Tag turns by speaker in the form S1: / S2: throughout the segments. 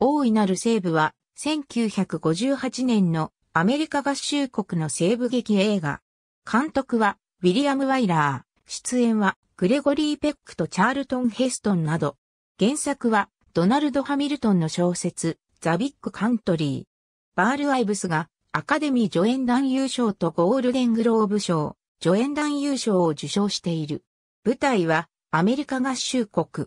S1: 大いなる西部は、1958年のアメリカ合衆国の西部劇映画。監督は、ウィリアム・ワイラー。出演は、グレゴリー・ペックとチャールトン・ヘストンなど。原作は、ドナルド・ハミルトンの小説、ザ・ビッグ・カントリー。バール・アイブスが、アカデミー助演男優賞とゴールデングローブ賞、助演男優賞を受賞している。舞台は、アメリカ合衆国、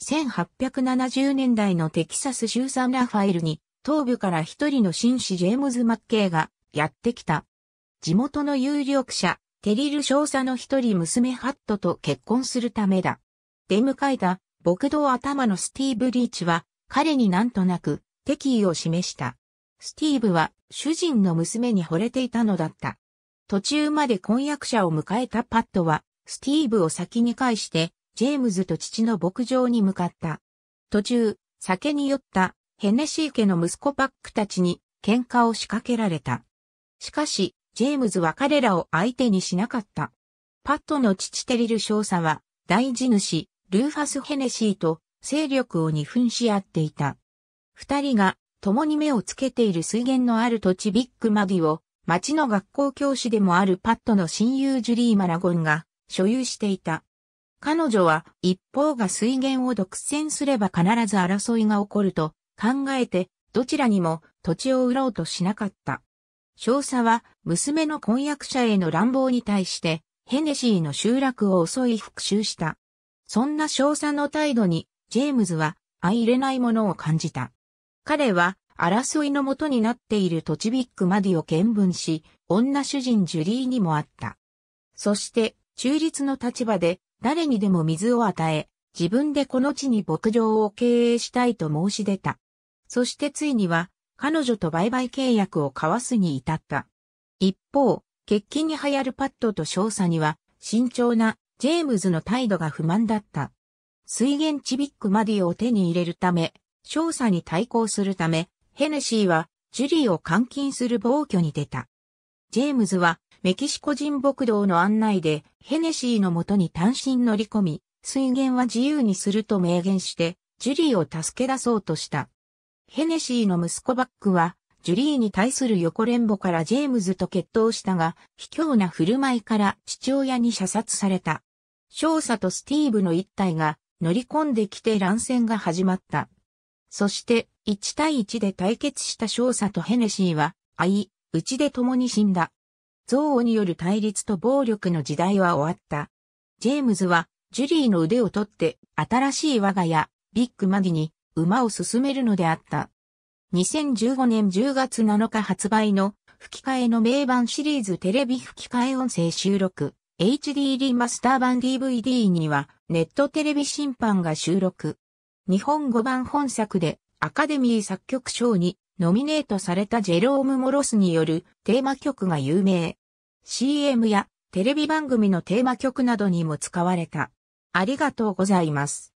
S1: 1870年代のテキサス州サンラファエルに、東部から一人の紳士ジェームズ・マッケイがやってきた。地元の有力者、テリル少佐の一人娘ハットと結婚するためだ。出迎えた、牧道頭のスティーブ・リーチは、彼になんとなく、敵意を示した。スティーブは、主人の娘に惚れていたのだった。途中まで婚約者を迎えたパットは、スティーブを先に返して、ジェームズと父の牧場に向かった。途中、酒に酔ったヘネシー家の息子パックたちに喧嘩を仕掛けられた。しかし、ジェームズは彼らを相手にしなかった。パットの父テリル少佐は、大地主、ルーファス・ヘネシーと勢力を二分し合っていた。二人が共に目をつけている水源のある土地ビッグマディを、町の学校教師でもあるパットの親友ジュリー・マラゴンが所有していた。彼女は一方が水源を独占すれば必ず争いが起こると考えてどちらにも土地を売ろうとしなかった。少佐は娘の婚約者への乱暴に対してヘネシーの集落を襲い復讐した。そんな少佐の態度にジェームズは相入れないものを感じた。彼は争いのもとになっているトチビックマディを見聞し、女主人ジュリーにも会った。そして中立の立場で誰にでも水を与え、自分でこの地に牧場を経営したいと申し出た。そしてついには、彼女と売買契約を交わすに至った。一方、欠勤に流行るパッドと少佐には、慎重なジェームズの態度が不満だった。水源チビックマディを手に入れるため、少佐に対抗するため、ヘネシーはジュリーを監禁する暴挙に出た。ジェームズはメキシコ人牧道の案内でヘネシーのもとに単身乗り込み、水源は自由にすると明言して、ジュリーを助け出そうとした。ヘネシーの息子バックは、ジュリーに対する横連母からジェームズと決闘したが、卑怯な振る舞いから父親に射殺された。少佐とスティーブの一体が乗り込んできて乱戦が始まった。そして、一対一で対決した少佐とヘネシーは、あい、うちで共に死んだ。憎悪による対立と暴力の時代は終わった。ジェームズは、ジュリーの腕を取って、新しい我が家、ビッグマギに、馬を進めるのであった。2015年10月7日発売の、吹き替えの名盤シリーズテレビ吹き替え音声収録、HD リマスター版 DVD には、ネットテレビ審判が収録。日本語版本作で、アカデミー作曲賞にノミネートされたジェローム・モロスによるテーマ曲が有名。CM やテレビ番組のテーマ曲などにも使われた。ありがとうございます。